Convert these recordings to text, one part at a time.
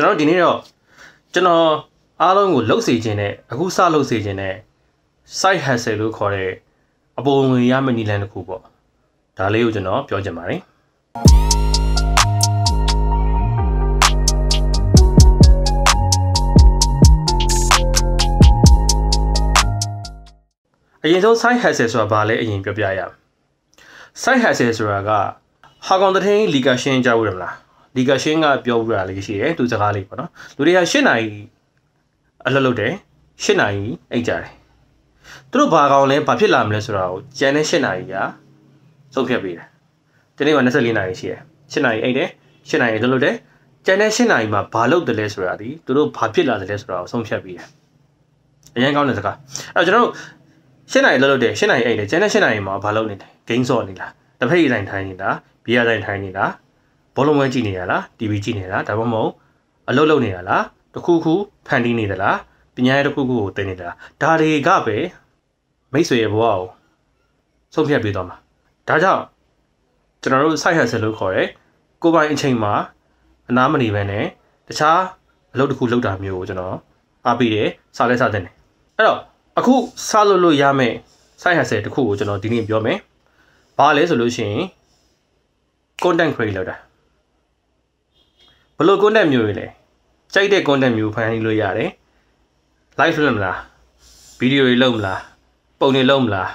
ကျွန်တော်ဒီနေ့တော့ကျွန်တော်အားလုံးကိုလှုပ်စေခြင်းနဲ့အခုစလှုပ်စေခြင်းနဲ့ site hustle လို့ခေါ်တဲ့အပေါ်ငွေရမယ့်နည်းလမ်းတစ်ခုပေါ့ဒါလေးကိုကျွန်တော်ပြောချင်ပါတယ်အရင်ဆုံး site hustle ဆိုတာဘာလဲအရင် ပြောပြရအောင် site hustle ဆိုတာကဟာကောင်တထင်းလီကာရှင်းကြားဘူးတယ်မလားဒီကရှင်းကပြောပြတာလေးရှိတယ်သူစကားလေးပေါ့နော်လူတွေက၈နာရီအလုပ်လုပ်တယ်၈နာရီအိတ်ကြတယ်သူတို့ဘာကောင်လဲဘာဖြစ်လာမလဲဆိုတာကိုကျန်တဲ့၈နာရီကစုပ်ဖြတ်ပေးတယ်ဒီနေ့က24နာရီရှိတယ်၈နာရီအိတ်တယ်၈နာရီအလုပ်လုပ်တယ်ကျန်တဲ့၈နာရီမှာဘာလုပ်တယ်လဲဆိုတာဒီသူတို့ဘာဖြစ်လာတယ်လဲဆိုတာကိုဆုံးဖြတ်ပေးတယ်အရင်ကောင်းတဲ့စကားအဲ့တော့ကျွန်တော်တို့၈နာရီလောက်လုပ်တယ်၈နာရီအိတ်တယ်ကျန်တဲ့၈နာရီမှာဘာလုပ်နေလဲဂိမ်းဆော့နေလားတဖိတ်ဆိုင်ထိုင်နေတာဘီယာဆိုင်ထိုင်နေတာဘောလုံးဝမ်းကြည့်နေရလား TV ကြည့်နေရလားဒါမှမဟုတ်အလုပ်လုပ်နေရလားတခုခုဖန်တီးနေသလားပညာရေးတခုခုကိုသင်နေသလားဒါတွေကပဲမိတ်ဆွေရဲ့ဘဝကိုဆုံးဖြတ်ပေးသွားမှာဒါကြောင့်ကျွန်တော်တို့ site hustle လို့ခေါ်တယ်ကိုပိုင်အချိန်မှာအနားမနေဘဲနဲ့တခြားအလုပ်တစ်ခုလုပ်တာမျိုးကိုကျွန်တော်အားပေးတယ်စားလဲစားတင်တယ်အဲ့တော့အခုစားလို့လို့ရမယ် site hustle တခုကိုကျွန်တော်ဒီနေ့ပြောမယ်ဘာလဲဆိုလို့ရှိရင် content create လုပ်တာဘလို့ content မျိုးတွေလဲကြိုက်တဲ့ content မျိုးဖန်တီးလို့ရတယ် live လုပ်မလား video တွေလုပ်မလားပုံတွေလုပ်မလား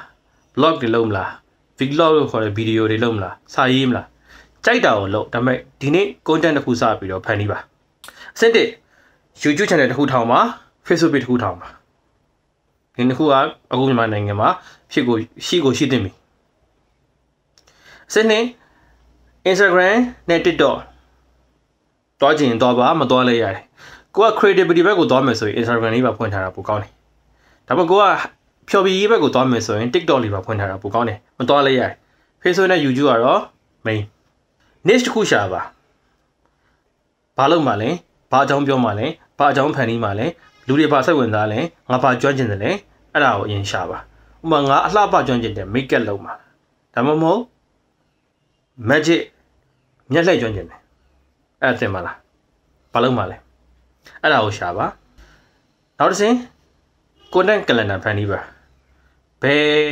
blog တွေလုပ်မလား vlog လို့ခေါ်တဲ့ video တွေလုပ်မလားစာရေးမလားကြိုက်တာကိုလုပ်ဒါပေမဲ့ဒီနေ့ content တစ်ခုစပြီးတော့ဖန်တီးပါအဆင့်တစ် YouTube channel တစ်ခုထောင်ပါ Facebook page တစ်ခုထောင်ပါဒီနှစ်ခုကအခုမြန်မာနိုင်ငံမှာဖြစ်ကိုရှိကိုရှိတင်ပြီအဆင့်နှစ် Instagram နဲ့ TikTok သွားကျင်သွားပါမသွားလဲရတယ်ကိုက creativity ဘက်ကိုသွားမယ်ဆိုရင် Instagram လေးပါဖွင့်ထားတာပိုကောင်းတယ်ဒါပေမဲ့ကိုကဖျော်ဖြေရေးဘက်ကိုသွားမယ်ဆိုရင် TikTok လေးပါဖွင့်ထားတာပိုကောင်းတယ်မသွားလဲရတယ် Facebook နဲ့ YouTube ကတော့ main niche တစ်ခုရှာပါဘာလုပ်မှလဲဘာအကြောင်းပြောမှလဲဘာအကြောင်းဖန်တီးမှလဲလူတွေဘာစိတ်ဝင်စားလဲငါဘာကြွန့်ကျင်တယ်လဲအဲ့ဒါကိုအရင်ရှာပါဥပမာငါအလှပကြွန့်ကျင်တယ် make up လုပ်မှာဒါမှမဟုတ် magic မျက်လှည့်ကြွန့်ကျင်တယ်အဲ့တင်ပါလားဘာလုပ်မှာလဲအဲ့ဒါကိုရှာပါနောက်တစ်ဆင့် content calendar ဖန်ပြီးပါဘယ်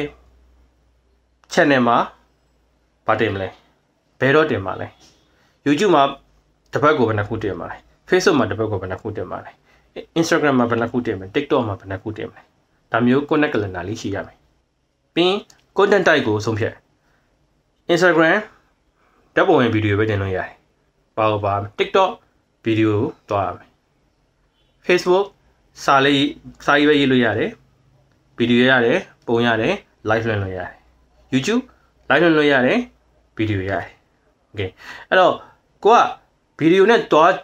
channel မှာဗာတင်မလဲဘယ်တော့တင်ပါလဲ YouTube မှာတစ်ပတ်ကိုဘယ်နှခုတင်ပါလဲ Facebook မှာတစ်ပတ်ကိုဘယ်နှခုတင်ပါလဲ Instagram မှာဘယ်နှခုတင်မလဲ TikTok မှာဘယ်နှခုတင်မလဲဒါမျိုး connect calendar လေးရှိရမယ်ပြီး content type ကိုဆုံးဖြတ် Instagram ဓာတ်ပုံဝင်ဗီဒီယိုပဲတင်လို့ရတယ်ပါတော့ပါ TikTok ဗီဒီယိုကိုတွားရမယ် Facebook စာလေးစာရေးပဲရေးလို့ရတယ်ဗီဒီယိုရတယ်ပုံရတယ် live လွှင့်လို့ရတယ် YouTube live လွှင့်လို့ရတယ်ဗီဒီယိုရတယ် okay အဲ့တော့ကိုကဗီဒီယိုနဲ့တွား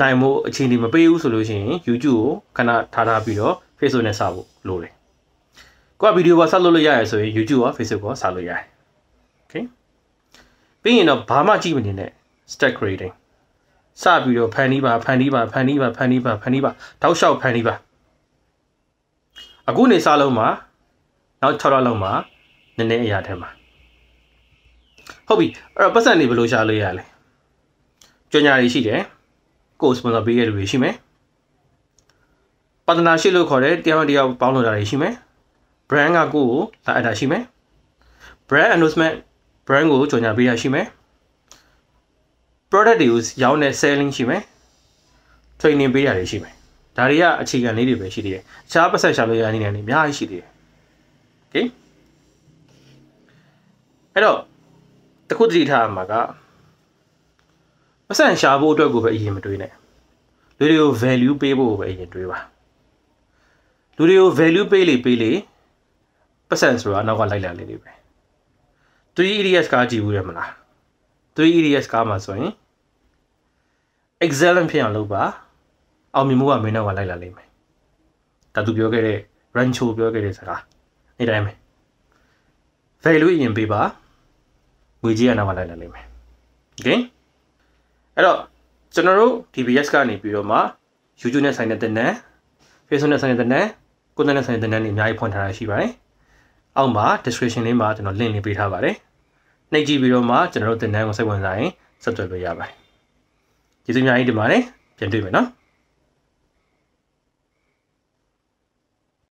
နိုင်မှုအခြေအနေမပေးဘူးဆိုလို့ရှိရင် YouTube ကိုခဏထားထားပြီးတော့ Facebook နဲ့စဖို့လိုတယ်ကိုကဗီဒီယိုပါဆက်လုပ်လို့ရရဆိုရင် YouTube ရော Facebook ရောစလို့ရတယ် okay ပြီးရင်တော့ဘာမှကြည့်မနေနဲ့ stack grading စပြီးတော့ဖန်တီးပါဖန်တီးပါဖန်တီးပါဖန်တီးပါဖန်တီးပါတောက်လျှောက်ဖန်တီးပါအခုနေစားလုံးမှာနောက်6ရက်လုံးမှာနည်းနည်းအရာထဲမှာဟုတ်ပြီအဲ့တော့ပတ်စံနေဘယ်လိုရှာလို့ရလဲကြွညာတွေရှိတယ်ကိုယ် sponsor ပေးရတဲ့လူတွေရှိမယ် partnership လို့ခေါ်တဲ့တရားတရားပေါင်းလို့တာတွေရှိမယ် brand ကကိုယ်ကိုလာအပ်တာရှိမယ် brand endorsement brand ကိုကြွညာပေးရရှိမယ် product တွေကိုရောင်းတဲ့ selling ရှိမယ် training ပေးတာတွေရှိမယ်ဒါတွေကအခြေခံလေးတွေပဲရှိသေးတယ်။အခြားပတ်ဆက်ရှာလို့ရနေတဲ့အနေအများကြီးရှိသေးတယ်။ Okay အဲ့တော့တခုတတိထားမှာကပတ်ဆက်ရှာဖို့အတွက်ကိုပဲအရင်မတွေးနဲ့။လူတွေကို value ပေးဖို့ပဲအရင်တွေးပါ။လူတွေကို value ပေးလေပေးလေပတ်ဆက်ဆိုတာနောက်ကလိုက်လာလေးတွေပဲ။3 EDS ကားကြည့်ဘူးရမလား။3 EDS ကားမှာဆိုရင် excellent ဖြစ်အောင်လုပ်ပါအောင်မြင်မှုကမင်းနောက်ကလိုက်လာလိမ့်မယ်ဒါသူပြောခဲ့တဲ့ rancho ပြောခဲ့တဲ့စကားနေ့တိုင်းပဲ value အရင်ပေးပါငွေကြီးကနောက်ကလိုက်လာလိမ့်မယ် okay အဲ့တော့ကျွန်တော်တို့ DBS ကနေပြီးတော့မှ YouTube နဲ့ဆိုင်တဲ့တင်နန်း Facebook နဲ့ဆိုင်တဲ့တင်နန်းကိုယ်နဲ့ဆိုင်တဲ့တင်နန်းတွေအများကြီးဖွင့်ထားတာရှိပါတယ်အောက်မှာ description လေးမှာကျွန်တော် link လေးပေးထားပါတယ်နှိပ်ကြည့်ပြီးတော့မှကျွန်တော်တို့တင်နန်းကိုစိတ်ဝင်စားရင်ဆက်သွယ်လို့ရပါတယ်ကျေးဇူးများကြီးတင်ပါတယ်ပြန်တွေ့မယ်နော်